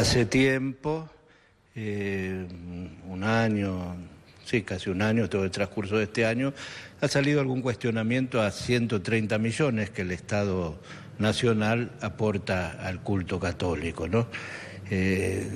Hace tiempo, eh, un año, sí, casi un año, todo el transcurso de este año, ha salido algún cuestionamiento a 130 millones que el Estado Nacional aporta al culto católico, ¿no? Eh,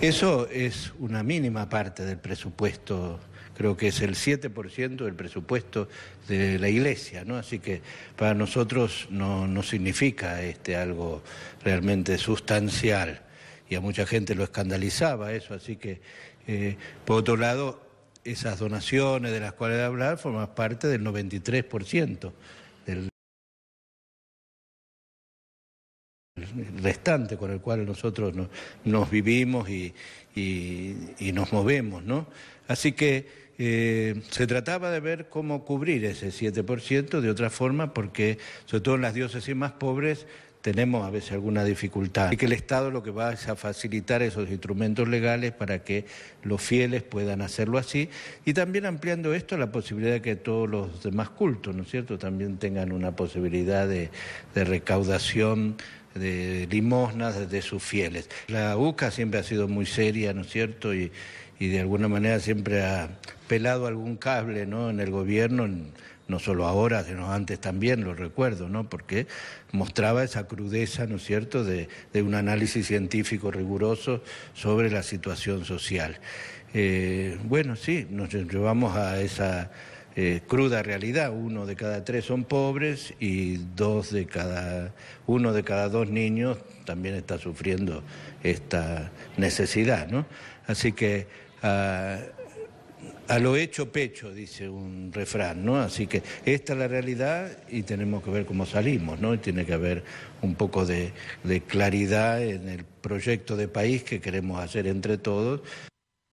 eso es una mínima parte del presupuesto, creo que es el 7% del presupuesto de la Iglesia, ¿no? Así que para nosotros no, no significa este, algo realmente sustancial y a mucha gente lo escandalizaba eso, así que eh, por otro lado, esas donaciones de las cuales hablar forman parte del 93% restante con el cual nosotros nos, vivimos y, nos movemos, ¿no? Así que eh, se trataba de ver cómo cubrir ese 7% de otra forma, porque sobre todo en las diócesis más pobres tenemos a veces alguna dificultad. Y que el Estado lo que va es a facilitar esos instrumentos legales para que los fieles puedan hacerlo así. Y también ampliando esto la posibilidad de que todos los demás cultos, ¿no es cierto?, también tengan una posibilidad de recaudación de limosnas de sus fieles. La UCA siempre ha sido muy seria, ¿no es cierto? Y, de alguna manera siempre ha pelado algún cable ¿no? en el gobierno, no solo ahora, sino antes también, lo recuerdo, ¿no? porque mostraba esa crudeza, ¿no es cierto?, de, de un análisis científico riguroso sobre la situación social. Eh, bueno, sí, nos llevamos a esa eh, cruda realidad. Uno de cada tres son pobres y dos de cada, uno de cada dos niños también está sufriendo esta necesidad. ¿no? Así que ah, a, lo hecho pecho, dice un refrán, ¿no? Así que esta es la realidad y tenemos que ver cómo salimos, ¿no? tiene que haber un poco de claridad en el proyecto de país que queremos hacer entre todos